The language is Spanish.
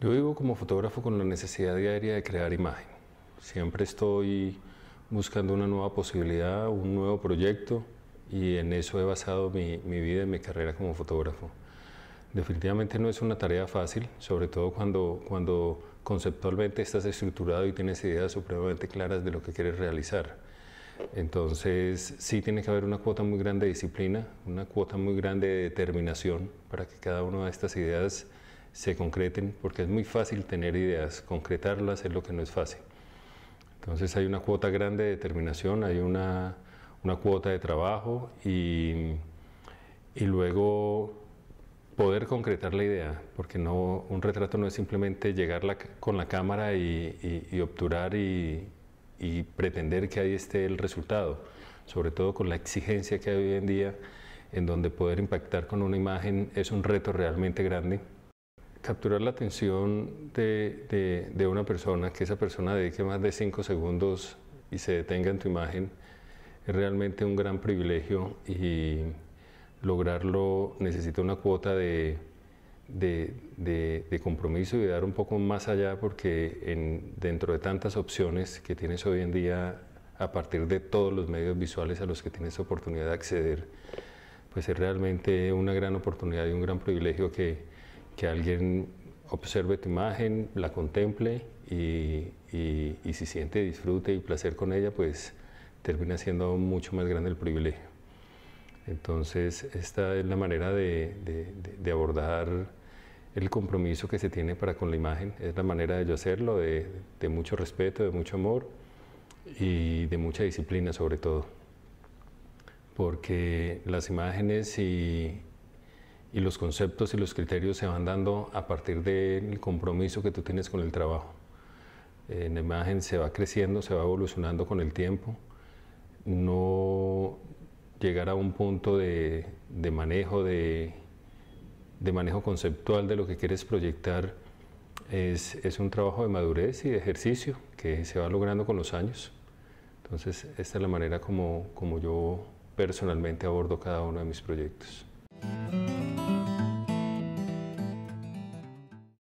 Yo vivo como fotógrafo con la necesidad diaria de crear imagen. Siempre estoy buscando una nueva posibilidad, un nuevo proyecto y en eso he basado mi, vida y mi carrera como fotógrafo. Definitivamente no es una tarea fácil, sobre todo cuando, cuando conceptualmente estás estructurado y tienes ideas supremamente claras de lo que quieres realizar. Entonces sí tiene que haber una cuota muy grande de disciplina, una cuota muy grande de determinación para que cada una de estas ideas se concreten, porque es muy fácil tener ideas, concretarlas es lo que no es fácil. Entonces hay una cuota grande de determinación, hay una, cuota de trabajo y, luego poder concretar la idea, porque no, un retrato no es simplemente llegar con la cámara y, y, y obturar y, pretender que ahí esté el resultado, sobre todo con la exigencia que hay hoy en día, en donde poder impactar con una imagen es un reto realmente grande capturar la atención de, de, una persona, que esa persona dedique más de 5 segundos y se detenga en tu imagen, es realmente un gran privilegio y lograrlo necesita una cuota de, de compromiso y de dar un poco más allá porque en, dentro de tantas opciones que tienes hoy en día a partir de todos los medios visuales a los que tienes oportunidad de acceder, pues es realmente una gran oportunidad y un gran privilegio que que alguien observe tu imagen, la contemple y, si siente disfrute y placer con ella, pues termina siendo mucho más grande el privilegio. Entonces, esta es la manera de, abordar el compromiso que se tiene para con la imagen. Es la manera de yo hacerlo, de mucho respeto, de mucho amor y de mucha disciplina sobre todo. Porque las imágenes y, y los conceptos y los criterios se van dando a partir del compromiso que tú tienes con el trabajo. En la imagen se va creciendo, se va evolucionando con el tiempo. No llegar a un punto de, manejo, de, de, manejo conceptual de lo que quieres proyectar es, es un trabajo de madurez y de ejercicio que se va logrando con los años. Entonces, esta es la manera como, como yo personalmente abordo cada uno de mis proyectos.